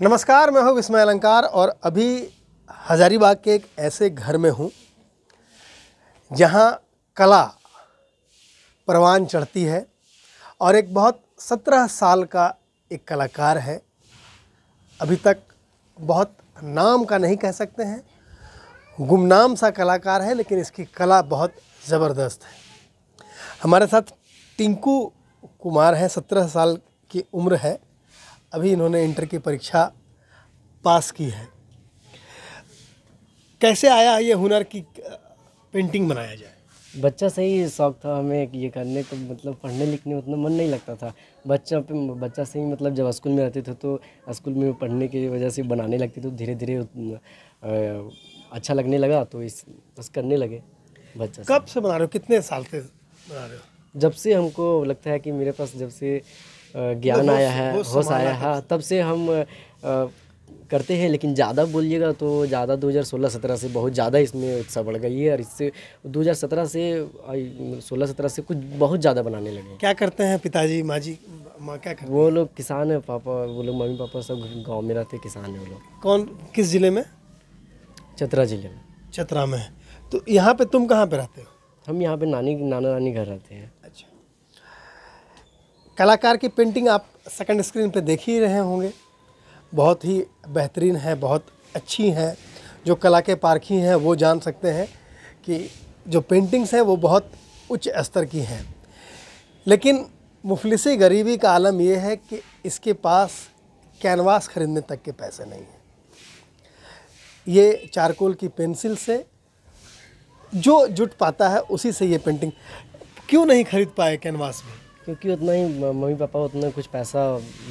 नमस्कार मैं हूँ विस्मय अलंकार और अभी हजारीबाग के एक ऐसे घर में हूँ जहाँ कला परवान चढ़ती है और एक बहुत सत्रह साल का एक कलाकार है अभी तक बहुत नाम का नहीं कह सकते हैं गुमनाम सा कलाकार है लेकिन इसकी कला बहुत ज़बरदस्त है हमारे साथ टिंकू कुमार हैं सत्रह साल की उम्र है अभी इन्होंने इंटर की परीक्षा पास की है कैसे आया ये हुनर की पेंटिंग बनाया जाए बच्चा से ही शौक था हमें ये करने को मतलब पढ़ने लिखने में उतना मन नहीं लगता था बच्चा पे बच्चा से ही मतलब जब स्कूल में रहते थे तो स्कूल में पढ़ने की वजह से बनाने लगते थे तो धीरे धीरे अच्छा लगने लगा तो इस बस करने लगे बच्चा कब से बना रहे हो कितने साल से बना रहे हो जब से हमको लगता है कि मेरे पास जब से ज्ञान आया है होश आया है हाँ, तब से हम करते हैं लेकिन ज़्यादा बोलिएगा तो ज़्यादा 2016-17 से बहुत ज़्यादा इसमें उत्साह बढ़ गई है और इससे 2017 से 16-17 से कुछ बहुत ज़्यादा बनाने लगे क्या करते हैं पिताजी माँ जी माँ क्या करते वो लोग किसान हैं पापा वो लोग मम्मी पापा सब गांव में रहते किसान हैं वो लोग कौन किस ज़िले में चतरा ज़िले में चतरा में तो यहाँ पर तुम कहाँ पर रहते हो हम यहाँ पर नानी नाना नानी घर रहते हैं कलाकार की पेंटिंग आप सेकंड स्क्रीन पे देख ही रहे होंगे बहुत ही बेहतरीन है बहुत अच्छी हैं जो कला के पारखी हैं वो जान सकते हैं कि जो पेंटिंग्स हैं वो बहुत उच्च स्तर की हैं लेकिन मुफलिस गरीबी का आलम यह है कि इसके पास कैनवास ख़रीदने तक के पैसे नहीं हैं ये चारकोल की पेंसिल से जो जुट पाता है उसी से ये पेंटिंग क्यों नहीं खरीद पाए कैनवास में क्योंकि उतना ही मम्मी पापा उतना कुछ पैसा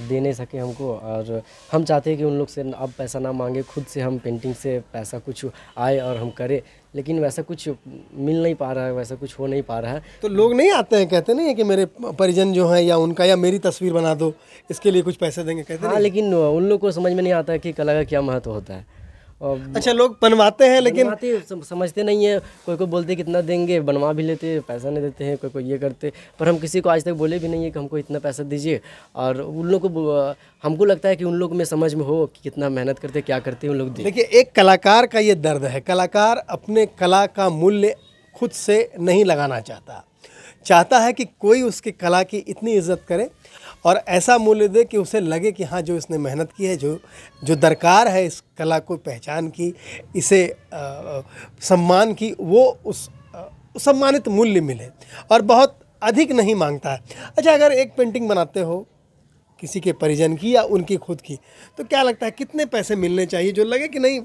दे नहीं सके हमको और हम चाहते हैं कि उन लोग से अब पैसा ना मांगे खुद से हम पेंटिंग से पैसा कुछ आए और हम करें लेकिन वैसा कुछ मिल नहीं पा रहा है वैसा कुछ हो नहीं पा रहा है तो लोग नहीं आते हैं कहते नहीं है कि मेरे परिजन जो हैं या उनका या मेरी तस्वीर बना दो इसके लिए कुछ पैसे देंगे कहते हाँ, हैं हाँ लेकिन उन लोग को समझ में नहीं आता है कि कला का क्या महत्व होता है अच्छा लोग बनवाते हैं लेकिन समझते नहीं है कोई कोई बोलते कितना देंगे बनवा भी लेते पैसा नहीं देते हैं कोई कोई ये करते पर हम किसी को आज तक बोले भी नहीं है कि हमको इतना पैसा दीजिए और उन लोग को हमको लगता है कि उन लोग में समझ में हो कि कितना मेहनत करते क्या करते हैं उन लोग देखिए एक कलाकार का ये दर्द है कलाकार अपने कला का मूल्य खुद से नहीं लगाना चाहता चाहता है कि कोई उसकी कला की इतनी इज्जत करे और ऐसा मूल्य दे कि उसे लगे कि हाँ जो इसने मेहनत की है जो जो दरकार है इस कला को पहचान की इसे आ, सम्मान की वो उस आ, सम्मानित मूल्य मिले और बहुत अधिक नहीं मांगता है अच्छा अगर एक पेंटिंग बनाते हो किसी के परिजन की या उनकी खुद की तो क्या लगता है कितने पैसे मिलने चाहिए जो लगे कि नहीं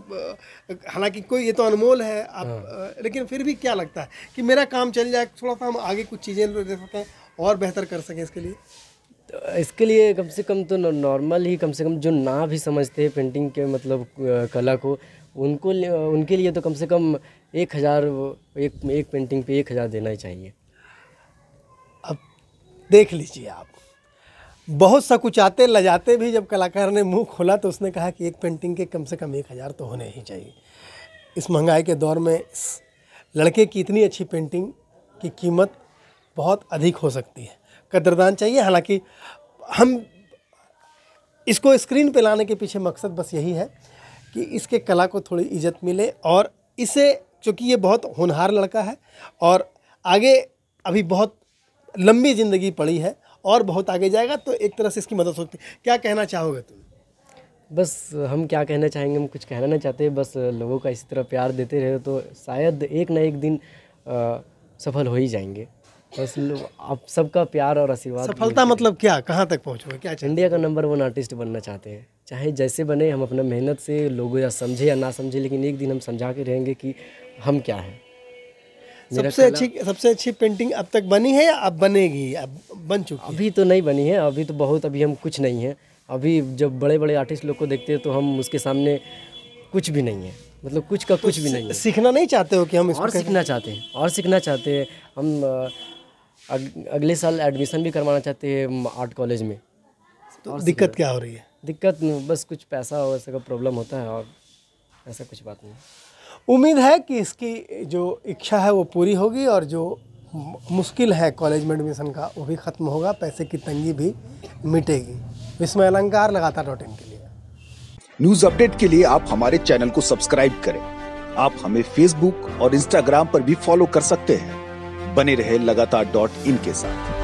हालांकि कोई ये तो अनमोल है आप हाँ। लेकिन फिर भी क्या लगता है कि मेरा काम चल जाए थोड़ा सा हम आगे कुछ चीज़ें दे सकें और बेहतर कर सकें इसके लिए इसके लिए कम से कम तो नॉर्मल ही कम से कम जो ना भी समझते हैं पेंटिंग के मतलब कला को उनको उनके लिए तो कम से कम एक हज़ार एक एक पेंटिंग पे एक हज़ार देना ही चाहिए अब देख लीजिए आप बहुत सकुचाते लजाते भी जब कलाकार ने मुंह खोला तो उसने कहा कि एक पेंटिंग के कम से कम एक हज़ार तो होने ही चाहिए इस महंगाई के दौर में लड़के की इतनी अच्छी पेंटिंग की कीमत बहुत अधिक हो सकती है कदरदान चाहिए हालांकि हम इसको स्क्रीन पे लाने के पीछे मकसद बस यही है कि इसके कला को थोड़ी इज्जत मिले और इसे चूँकि ये बहुत होनहार लड़का है और आगे अभी बहुत लंबी ज़िंदगी पड़ी है और बहुत आगे जाएगा तो एक तरह से इसकी मदद होती है क्या कहना चाहोगे तुम बस हम क्या कहना चाहेंगे हम कुछ कहना नहीं चाहते बस लोगों का इसी तरह प्यार देते रहे तो शायद एक ना एक दिन आ, सफल हो ही जाएंगे बस आप सबका प्यार और आशीर्वाद सफलता मतलब क्या कहाँ तक पहुँचो क्या इंडिया का नंबर वन आर्टिस्ट बनना चाहते हैं चाहे जैसे बने हम अपना मेहनत से लोगों या समझे या ना समझे लेकिन एक दिन हम समझा के रहेंगे कि हम क्या हैं सबसे अच्छी सबसे अच्छी पेंटिंग अब तक बनी है या अब बनेगी अब बन चुकी अभी तो नहीं बनी है अभी तो बहुत अभी हम कुछ नहीं हैं अभी जब बड़े बड़े आर्टिस्ट लोग को देखते हैं तो हम उसके सामने कुछ भी नहीं है मतलब कुछ का तो कुछ भी नहीं है सीखना नहीं चाहते हो कि हम इसको और सीखना चाहते हैं और सीखना चाहते हैं हम अग, अगले साल एडमिशन भी करवाना चाहते हैं आर्ट कॉलेज में तो दिक्कत क्या हो रही है दिक्कत बस कुछ पैसा वैसे का प्रॉब्लम होता है और ऐसा कुछ बात नहीं उम्मीद है कि इसकी जो इच्छा है वो पूरी होगी और जो मुश्किल है कॉलेज में एडमिशन का वो भी ख़त्म होगा पैसे की तंगी भी मिटेगी विस्मय अलंकार लगातार डॉट के लिए न्यूज अपडेट के लिए आप हमारे चैनल को सब्सक्राइब करें आप हमें फेसबुक और इंस्टाग्राम पर भी फॉलो कर सकते हैं बने रहे लगातार डॉट इन के साथ